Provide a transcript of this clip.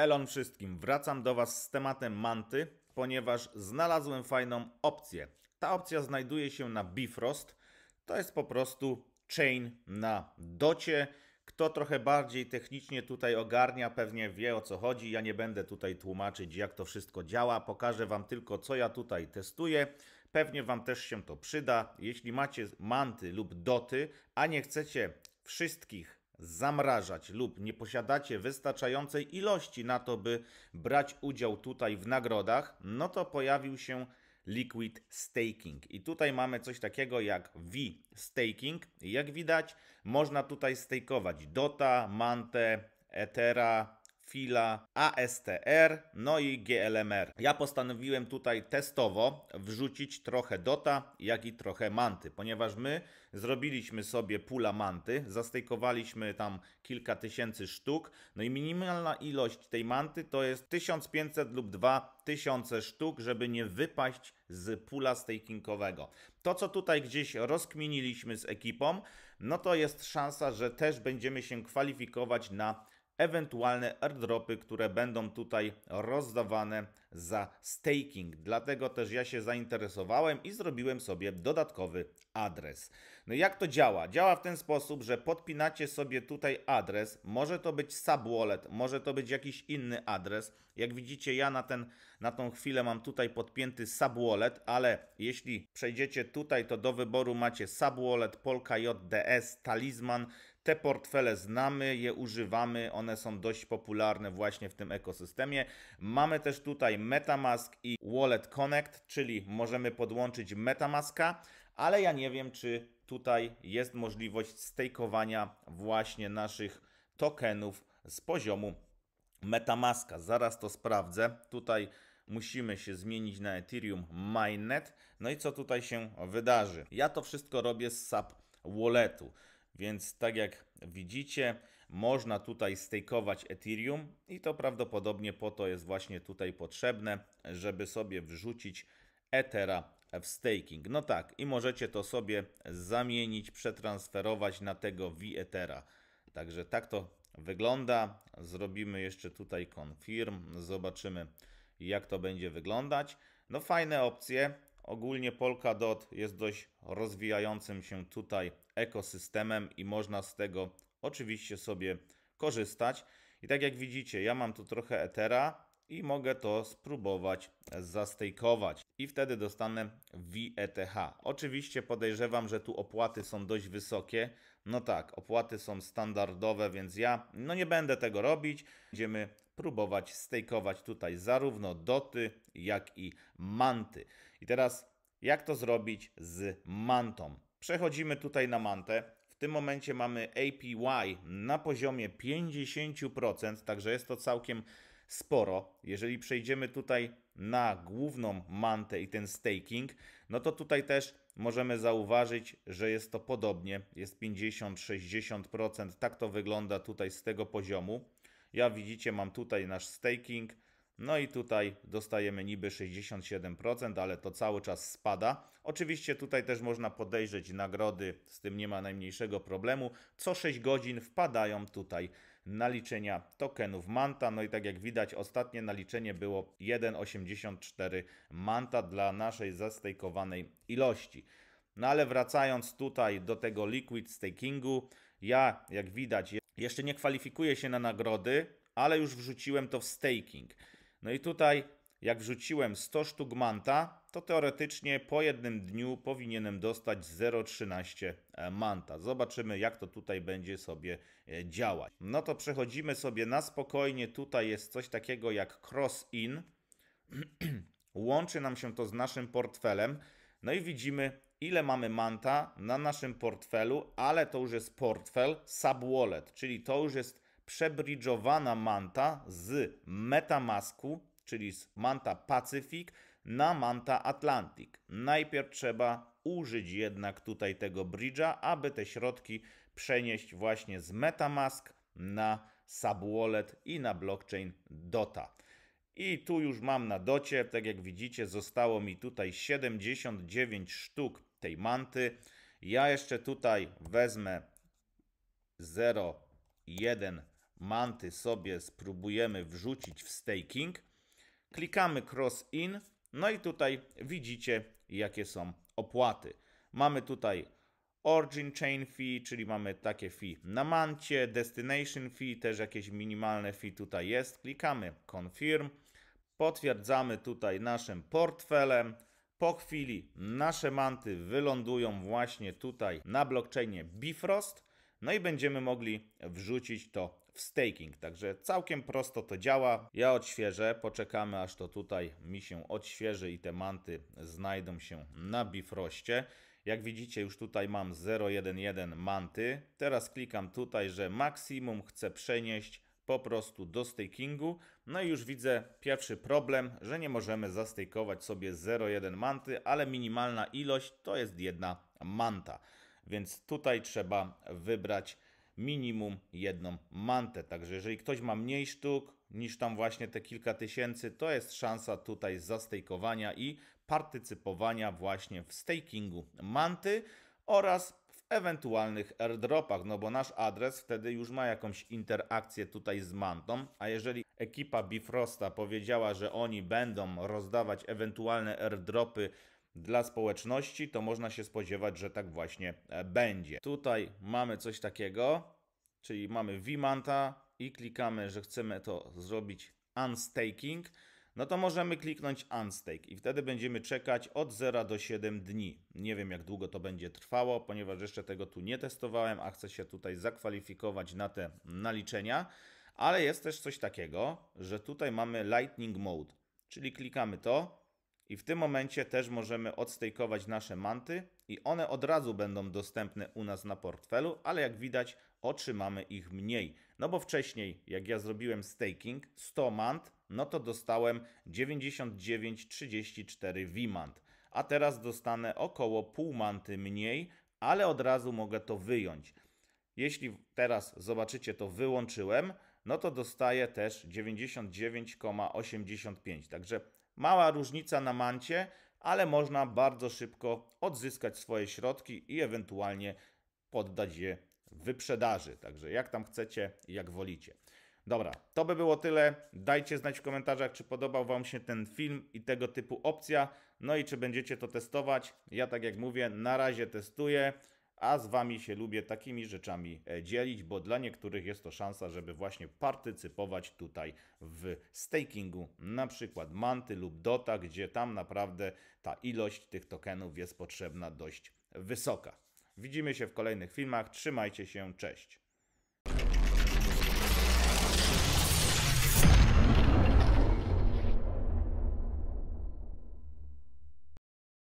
Elon wszystkim, wracam do Was z tematem manty, ponieważ znalazłem fajną opcję. Ta opcja znajduje się na Bifrost. To jest po prostu chain na docie. Kto trochę bardziej technicznie tutaj ogarnia, pewnie wie o co chodzi. Ja nie będę tutaj tłumaczyć, jak to wszystko działa. Pokażę Wam tylko, co ja tutaj testuję. Pewnie Wam też się to przyda. Jeśli macie manty lub doty, a nie chcecie wszystkich zamrażać lub nie posiadacie wystarczającej ilości na to, by brać udział tutaj w nagrodach, no to pojawił się liquid staking. I tutaj mamy coś takiego jak V-staking. Jak widać, można tutaj stakeować DOTA, Mantę, Ethera, fila ASTR, no i GLMR. Ja postanowiłem tutaj testowo wrzucić trochę DOTA, jak i trochę manty, ponieważ my zrobiliśmy sobie pula manty, zastejkowaliśmy tam kilka tysięcy sztuk, no i minimalna ilość tej manty to jest 1500 lub 2000 sztuk, żeby nie wypaść z pula stakingowego. To, co tutaj gdzieś rozkminiliśmy z ekipą, no to jest szansa, że też będziemy się kwalifikować na ewentualne airdropy, które będą tutaj rozdawane za staking. Dlatego też ja się zainteresowałem i zrobiłem sobie dodatkowy adres. No jak to działa? Działa w ten sposób, że podpinacie sobie tutaj adres. Może to być subwallet, może to być jakiś inny adres. Jak widzicie, ja na, ten, na tą chwilę mam tutaj podpięty subwallet, ale jeśli przejdziecie tutaj, to do wyboru macie subwallet, Polka JDS, Talizman. Te portfele znamy, je używamy, one są dość popularne właśnie w tym ekosystemie. Mamy też tutaj MetaMask i Wallet Connect, czyli możemy podłączyć MetaMaska, ale ja nie wiem, czy tutaj jest możliwość stakeowania właśnie naszych tokenów z poziomu MetaMaska. Zaraz to sprawdzę. Tutaj musimy się zmienić na Ethereum Mainnet. No i co tutaj się wydarzy? Ja to wszystko robię z SAP Walletu. Więc tak jak widzicie, można tutaj stakeować Ethereum i to prawdopodobnie po to jest właśnie tutaj potrzebne, żeby sobie wrzucić Ethera w staking. No tak, i możecie to sobie zamienić, przetransferować na tego V-Ethera. Także tak to wygląda. Zrobimy jeszcze tutaj confirm, zobaczymy jak to będzie wyglądać. No fajne opcje. Ogólnie Polkadot jest dość rozwijającym się tutaj ekosystemem i można z tego oczywiście sobie korzystać. I tak jak widzicie, ja mam tu trochę Ethera i mogę to spróbować zastejkować. I wtedy dostanę VETH. Oczywiście podejrzewam, że tu opłaty są dość wysokie. No tak, opłaty są standardowe, więc ja no nie będę tego robić. Będziemy próbować stejkować tutaj zarówno doty, jak i manty. I teraz jak to zrobić z mantą? Przechodzimy tutaj na mantę tym momencie mamy APY na poziomie 50%, także jest to całkiem sporo. Jeżeli przejdziemy tutaj na główną mantę i ten staking, no to tutaj też możemy zauważyć, że jest to podobnie, jest 50-60%, tak to wygląda tutaj z tego poziomu. Ja widzicie, mam tutaj nasz staking, no i tutaj dostajemy niby 67%, ale to cały czas spada. Oczywiście tutaj też można podejrzeć nagrody, z tym nie ma najmniejszego problemu. Co 6 godzin wpadają tutaj naliczenia tokenów Manta. No i tak jak widać, ostatnie naliczenie było 1,84 Manta dla naszej zastejkowanej ilości. No ale wracając tutaj do tego liquid stakingu, ja jak widać jeszcze nie kwalifikuję się na nagrody, ale już wrzuciłem to w staking. No i tutaj, jak wrzuciłem 100 sztuk manta, to teoretycznie po jednym dniu powinienem dostać 0,13 e, manta. Zobaczymy, jak to tutaj będzie sobie e, działać. No to przechodzimy sobie na spokojnie. Tutaj jest coś takiego jak cross-in. Łączy nam się to z naszym portfelem. No i widzimy, ile mamy manta na naszym portfelu, ale to już jest portfel subwallet, czyli to już jest przebridżowana manta z MetaMasku, czyli z manta Pacific na manta Atlantic. Najpierw trzeba użyć jednak tutaj tego bridge'a, aby te środki przenieść właśnie z MetaMask na subwallet i na blockchain DOTA. I tu już mam na docie, tak jak widzicie, zostało mi tutaj 79 sztuk tej manty. Ja jeszcze tutaj wezmę 0,1 manty sobie spróbujemy wrzucić w staking. Klikamy cross in, no i tutaj widzicie jakie są opłaty. Mamy tutaj origin chain fee, czyli mamy takie fee na mancie, destination fee, też jakieś minimalne fee tutaj jest. Klikamy confirm, potwierdzamy tutaj naszym portfelem. Po chwili nasze manty wylądują właśnie tutaj na blockchainie Bifrost. No i będziemy mogli wrzucić to staking. Także całkiem prosto to działa. Ja odświeżę, poczekamy aż to tutaj mi się odświeży i te manty znajdą się na Bifroście. Jak widzicie już tutaj mam 0.1.1 manty. Teraz klikam tutaj, że maksimum chcę przenieść po prostu do stakingu. No i już widzę pierwszy problem, że nie możemy zastejkować sobie 0,1 manty, ale minimalna ilość to jest jedna manta. Więc tutaj trzeba wybrać minimum jedną mantę. Także jeżeli ktoś ma mniej sztuk niż tam właśnie te kilka tysięcy, to jest szansa tutaj zastejkowania i partycypowania właśnie w stakingu manty oraz w ewentualnych airdropach, no bo nasz adres wtedy już ma jakąś interakcję tutaj z mantą, a jeżeli ekipa Bifrosta powiedziała, że oni będą rozdawać ewentualne airdropy dla społeczności, to można się spodziewać, że tak właśnie e, będzie. Tutaj mamy coś takiego, czyli mamy ViManta i klikamy, że chcemy to zrobić unstaking, no to możemy kliknąć unstake i wtedy będziemy czekać od 0 do 7 dni. Nie wiem jak długo to będzie trwało, ponieważ jeszcze tego tu nie testowałem, a chcę się tutaj zakwalifikować na te naliczenia, ale jest też coś takiego, że tutaj mamy lightning mode, czyli klikamy to i w tym momencie też możemy odstejkować nasze manty i one od razu będą dostępne u nas na portfelu, ale jak widać otrzymamy ich mniej. No bo wcześniej jak ja zrobiłem staking 100 mant, no to dostałem 99,34 VMANT. A teraz dostanę około pół manty mniej, ale od razu mogę to wyjąć. Jeśli teraz zobaczycie to wyłączyłem, no to dostaję też 99,85. Także Mała różnica na mancie, ale można bardzo szybko odzyskać swoje środki i ewentualnie poddać je wyprzedaży. Także jak tam chcecie, jak wolicie. Dobra, to by było tyle. Dajcie znać w komentarzach, czy podobał Wam się ten film i tego typu opcja. No i czy będziecie to testować. Ja tak jak mówię, na razie testuję a z Wami się lubię takimi rzeczami e, dzielić, bo dla niektórych jest to szansa, żeby właśnie partycypować tutaj w stakingu, na przykład Manty lub Dota, gdzie tam naprawdę ta ilość tych tokenów jest potrzebna dość wysoka. Widzimy się w kolejnych filmach, trzymajcie się, cześć!